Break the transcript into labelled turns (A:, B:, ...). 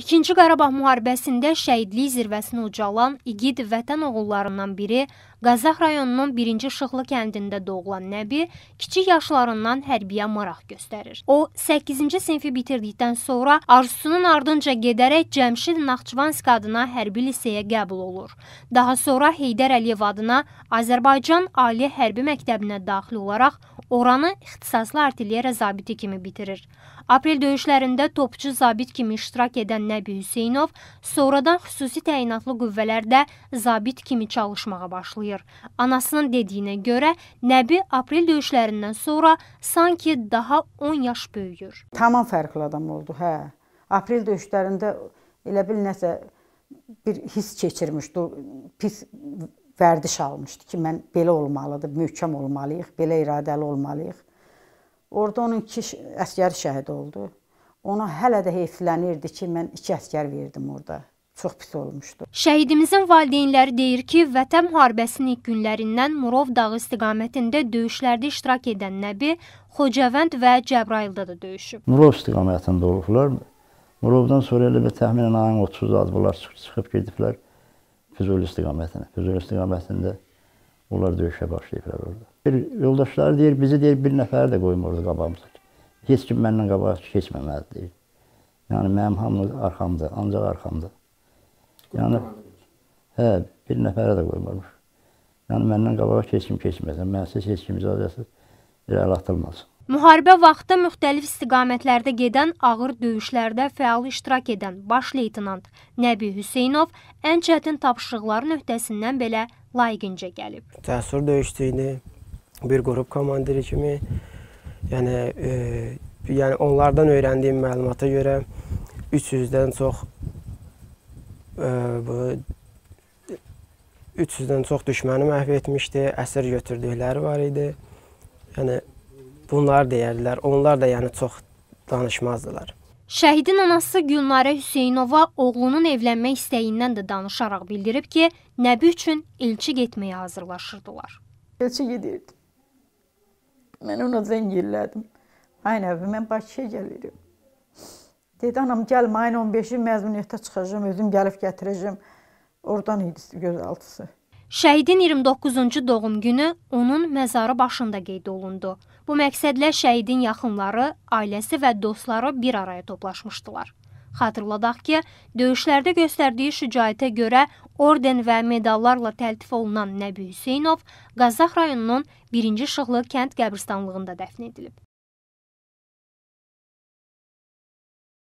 A: İkinci Qarabağ müharibəsində şəhidlik zirvəsinə ucalan igid vətən oğullarından biri Qazax rayonunun 1-ci Şıxlı kəndində doğulan Nəbi kiçik yaşlarından hərbiyə maraq göstərir. O 8-ci sinfi bitirdikdən sonra arzusunun ardınca gedərək Cəmşid Naxçıvansk adına hərbi liseyə qəbul olur. Daha sonra Heydər Əliyev adına Azərbaycan Ali Hərbi Məktəbinə daxil olaraq oranı ixtisaslı artilleriya zabiti kimi bitirir. Aprel döyüşlərində topçu zabit kimi iştirak edən Nəbi Hüseynov sonradan xüsusi təyinatlı qüvvələrdə zabit kimi çalışmağa başlayır. Anasının dediyinə görə Nəbi aprel döyüşlərindən sonra sanki daha 10 yaş böyüyür.
B: Tamam fərqli adam oldu, hə. Aprel döyüşlərində elə bil nəsə bir his keçirmişdi, pis vərdiş almışdı ki, mən belə olmalıdır, möhkəm olmalıyıq, belə iradəli olmalıyıq. Orda onun iki əsgəri şəhid oldu. Ona hələ də heyflənirdi ki, mən iki əsgər verdim orada. Çox pis olmuşdu. Şəhidimizin
A: valideynləri deyir ki, Vətən müharibəsinin ilk günlərindən Murov dağı istiqamətində döyüşlərdə iştirak edən Nəbi Xocavənd və Cəbraildə də döyüşüb.
C: Murov istiqamətində olublar. Murovdan sonra elə bir təxminən ayın 30 adbılar çıxıb gediblər Füzuli istiqamətinə. Füzuli istiqamətində onlar döyüşə başlayıblar orada. Bir yoldaşları deyir, bizi deyir bir nəfər də qoymurdu qabağımıza. Heç kim məndən qabaq keçməməlidir. Yəni mənim hamımız arxamda, ancaq arxamda. Yəni hə, bir nəfərə də qoymamış. Yəni məndən qabaq heç kim keçməsin. Mənsiz heç kim icazəsiz irəli atılmasın.
A: Müharibə vaxtı müxtəlif istiqamətlərdə gedən ağır döyüşlərdə fəal iştirak edən baş leytenant Nəbi Hüseynov ən çətin tapşırıqların öhdəsindən belə layiqincə gəlib.
D: Təəssür döyüşdüyünü bir qrup komandiri kimi, yəni e, yəni onlardan öyrəndiyim məlumata görə 300-dən çox ə, e, bu 300-dən çox düşməni məhv etmişdi, əsir götürdükləri var idi. Yəni bunlar deyərdilər. Onlar da yəni çox danışmazdılar.
A: Şəhidin anası Gülnarə Hüseynova oğlunun evlənmək istəyindən də danışaraq bildirib ki, nəbi üçün elçi getməyə hazırlaşırdılar. Elçi gedirdi.
B: Mən ona zəng elədim. Ayın əvvəl mən Bakıya gəlirəm. Dedi, anam gəlmə, ayın 15-i məzuniyyətə çıxacam, özüm gəlib gətirəcəm. Oradan idi gözaltısı.
A: Şəhidin 29-cu doğum günü onun məzarı başında qeyd olundu. Bu məqsədlə şəhidin yaxınları, ailəsi və dostları bir araya toplaşmışdılar. Xatırladaq ki, döyüşlərdə göstərdiyi şücaətə görə orden və medallarla təltif olunan Nəbi Hüseynov Qazax rayonunun 1-ci Şıxlı
D: kənd qəbristanlığında dəfn edilib.